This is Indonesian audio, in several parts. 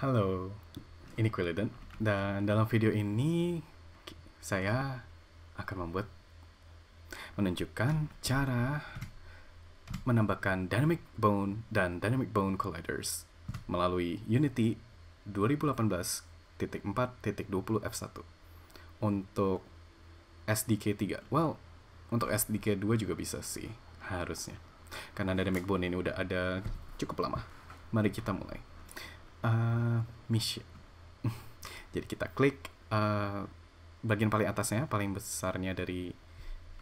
Halo, ini Quiliden dan dalam video ini saya akan membuat menunjukkan cara menambahkan dynamic bone dan dynamic bone colliders melalui Unity 2018.4.20f1 untuk SDK 3. Well, untuk SDK 2 juga bisa sih harusnya. Karena dynamic bone ini udah ada cukup lama. Mari kita mulai. Eh, mission. Jadi kita klik uh, bagian paling atasnya, paling besarnya dari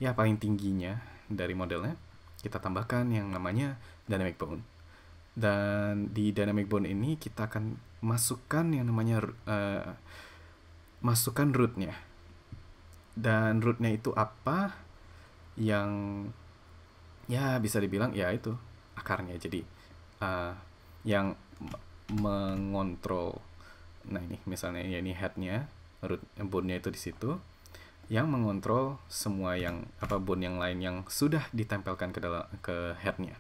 ya paling tingginya dari modelnya. Kita tambahkan yang namanya dynamic bone. Dan di dynamic bone ini kita akan masukkan yang namanya uh, masukkan rootnya. Dan rootnya itu apa? Yang ya bisa dibilang ya itu akarnya. Jadi uh, yang mengontrol nah ini misalnya ya ini headnya root eh, bone-nya itu di situ yang mengontrol semua yang apa bone yang lain yang sudah ditempelkan ke dalam ke headnya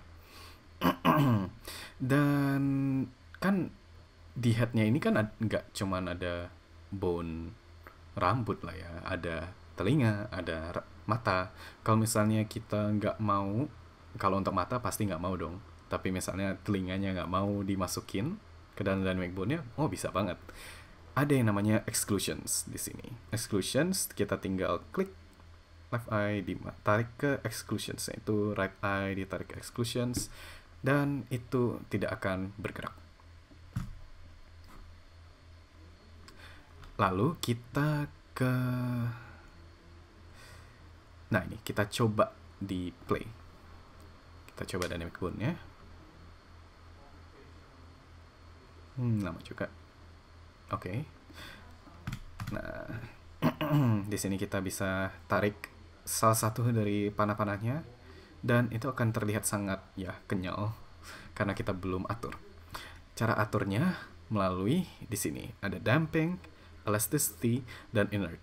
dan kan di headnya ini kan nggak cuman ada bone rambut lah ya ada telinga ada mata kalau misalnya kita nggak mau kalau untuk mata pasti nggak mau dong tapi misalnya telinganya nggak mau dimasukin ke dalam dynamic nya oh bisa banget ada yang namanya exclusions di sini exclusions kita tinggal klik left eye di ditarik ke exclusions itu right eye ditarik ke exclusions dan itu tidak akan bergerak lalu kita ke nah ini kita coba di play kita coba dynamic bone ya Hmm, lama juga. Oke. Okay. Nah, di sini kita bisa tarik salah satu dari panah-panahnya dan itu akan terlihat sangat ya kenyal karena kita belum atur. Cara aturnya melalui di sini ada damping, elasticity dan inert.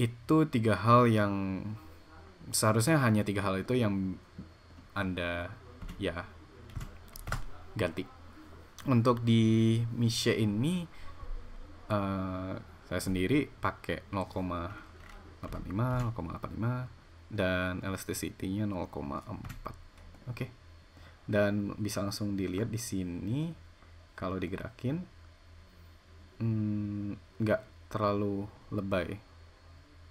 Itu tiga hal yang seharusnya hanya tiga hal itu yang Anda ya ganti untuk di Misha ini uh, saya sendiri pakai 0,85 0,85 dan elasticity-nya 0,4 oke okay. dan bisa langsung dilihat di sini kalau digerakin mm, nggak hmm, terlalu lebay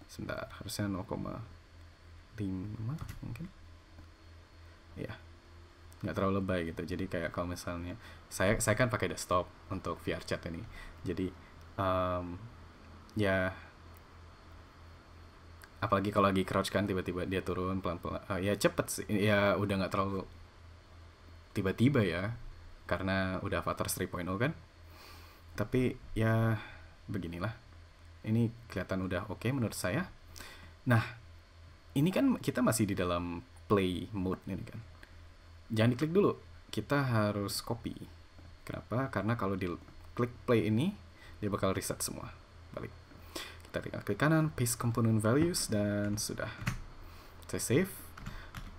sebentar harusnya 0,5 mungkin ya yeah nggak terlalu lebay gitu jadi kayak kalau misalnya saya saya kan pakai desktop untuk VR chat ini jadi um, ya apalagi kalau lagi crouch kan tiba-tiba dia turun pelan-pelan uh, ya cepet sih ya udah nggak terlalu tiba-tiba ya karena udah avatar 3.0 kan tapi ya beginilah ini kelihatan udah oke okay menurut saya nah ini kan kita masih di dalam play mode ini kan jangan diklik dulu kita harus copy kenapa karena kalau di klik play ini dia bakal reset semua balik kita tinggal klik kanan paste component values dan sudah saya save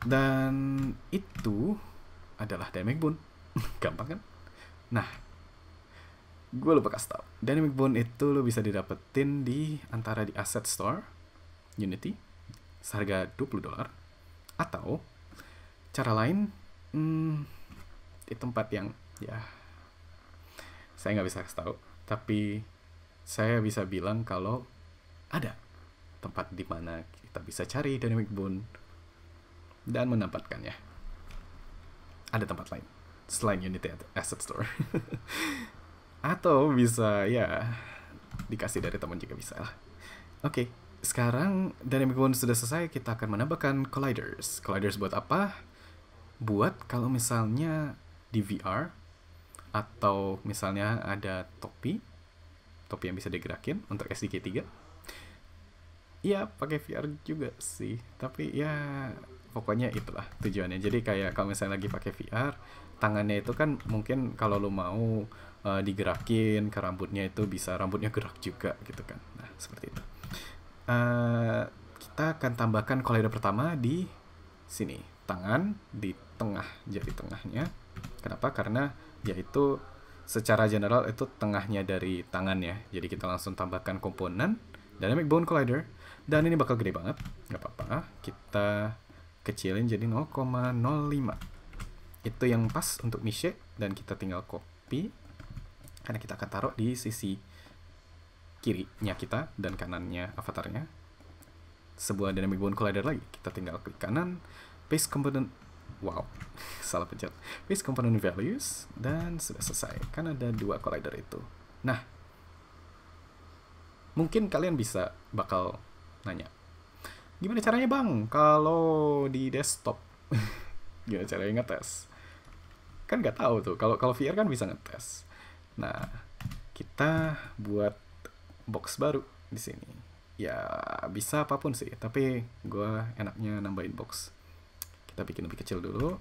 dan itu adalah dynamic bone gampang kan nah gue lupa kasih tau dynamic bone itu lo bisa didapetin di antara di asset store unity seharga 20 dolar atau cara lain hmm, di tempat yang ya saya nggak bisa kasih tahu tapi saya bisa bilang kalau ada tempat di mana kita bisa cari dynamic bone dan mendapatkannya ada tempat lain selain unit Asset Store atau bisa ya dikasih dari teman juga bisa lah oke okay, sekarang dynamic bone sudah selesai kita akan menambahkan colliders colliders buat apa buat kalau misalnya di VR atau misalnya ada topi topi yang bisa digerakin untuk SDK 3 ya pakai VR juga sih tapi ya pokoknya itulah tujuannya jadi kayak kalau misalnya lagi pakai VR tangannya itu kan mungkin kalau lo mau uh, digerakin ke rambutnya itu bisa rambutnya gerak juga gitu kan nah seperti itu uh, kita akan tambahkan kolider pertama di sini tangan di tengah jari tengahnya kenapa karena yaitu secara general itu tengahnya dari tangannya jadi kita langsung tambahkan komponen dynamic bone collider dan ini bakal gede banget nggak apa-apa kita kecilin jadi 0,05 itu yang pas untuk miche dan kita tinggal copy karena kita akan taruh di sisi kirinya kita dan kanannya avatarnya sebuah dynamic bone collider lagi. Kita tinggal klik kanan, paste component, wow, salah pencet, paste component values, dan sudah selesai. Kan ada dua collider itu. Nah, mungkin kalian bisa bakal nanya, gimana caranya bang kalau di desktop? gimana caranya ngetes? Kan nggak tahu tuh, kalau kalau VR kan bisa ngetes. Nah, kita buat box baru di sini ya bisa apapun sih tapi gue enaknya nambahin box kita bikin lebih kecil dulu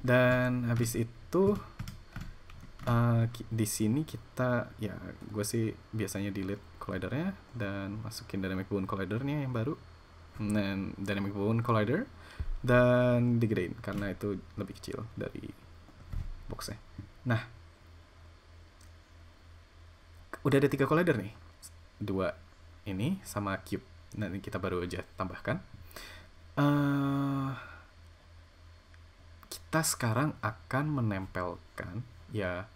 dan habis itu uh, di sini kita ya gue sih biasanya delete collidernya dan masukin dynamic bone collidernya yang baru dan dynamic bone collider dan digedein karena itu lebih kecil dari boxnya nah udah ada tiga collider nih. Dua ini sama cube. Nanti kita baru aja tambahkan. Uh, kita sekarang akan menempelkan ya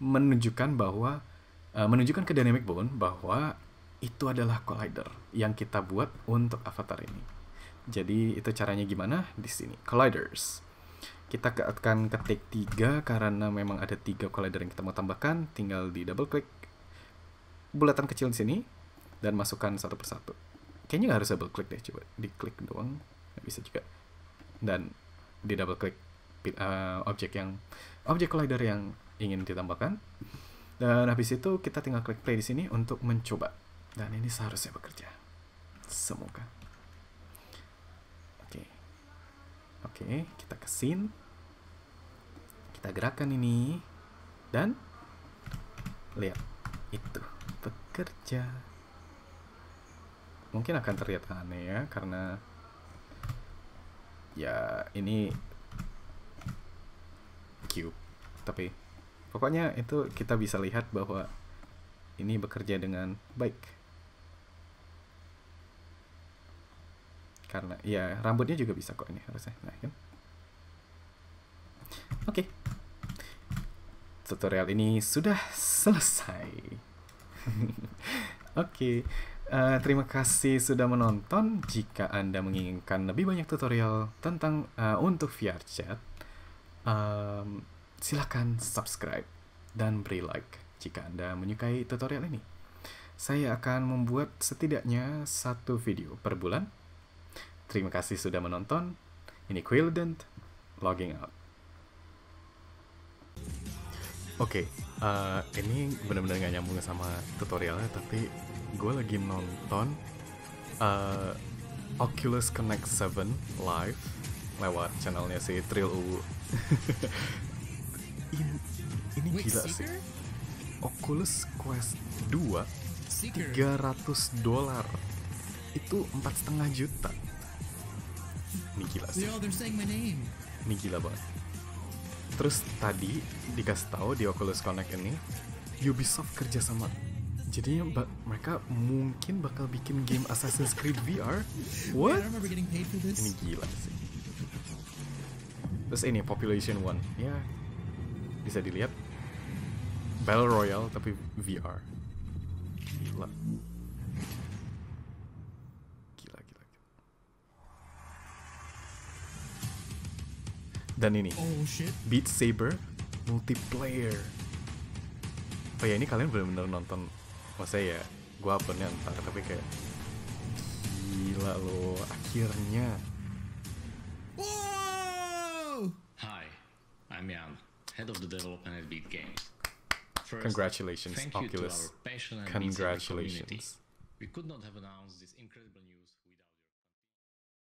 menunjukkan bahwa uh, menunjukkan ke dynamic bone bahwa itu adalah collider yang kita buat untuk avatar ini. Jadi itu caranya gimana di sini colliders. Kita akan ketik tiga karena memang ada tiga collider yang kita mau tambahkan, tinggal di double klik bulatan kecil di sini dan masukkan satu persatu. Kayaknya nggak harus double klik deh, coba diklik doang nggak bisa juga. Dan di double klik uh, eh, objek yang objek collider yang ingin ditambahkan. Dan habis itu kita tinggal klik play di sini untuk mencoba. Dan ini seharusnya bekerja. Semoga. Oke. Okay. Oke, okay, kita ke scene. Kita gerakan ini dan lihat itu kerja mungkin akan terlihat aneh ya karena ya ini cube tapi pokoknya itu kita bisa lihat bahwa ini bekerja dengan baik karena ya rambutnya juga bisa kok ini harusnya nah kan oke okay. tutorial ini sudah selesai Oke. okay. Uh, eh, terima kasih sudah menonton. Jika Anda menginginkan lebih banyak tutorial tentang uh, untuk VR chat, um, silakan subscribe dan beri like jika Anda menyukai tutorial ini. Saya akan membuat setidaknya satu video per bulan. Terima kasih sudah menonton. Ini Quillident, logging out. Oke, okay, uh, eh, ini benar-benar gak nyambung sama tutorialnya, tapi gue lagi nonton uh, Oculus Connect 7 live lewat channelnya si Trill Uwu. ini, ini gila sih. Oculus Quest 2 300 dolar itu empat setengah juta. Ini gila sih. Ini gila banget. Terus tadi dikasih tahu di Oculus Connect ini Ubisoft sama jadinya ba mereka mungkin bakal bikin game Assassin's Creed VR. What? Ini gila sih. Terus ini Population One, ya yeah. bisa dilihat Battle Royale tapi VR. Gila. Dan ini oh, shit. Beat Saber multiplayer. Oh ya ini kalian benar-benar nonton maksudnya ya gue uploadnya entar tapi kayak gila lo akhirnya wow hi I'm Jan head of the development at Beat Games First, congratulations thank Oculus you to our congratulations we could not have announced this incredible news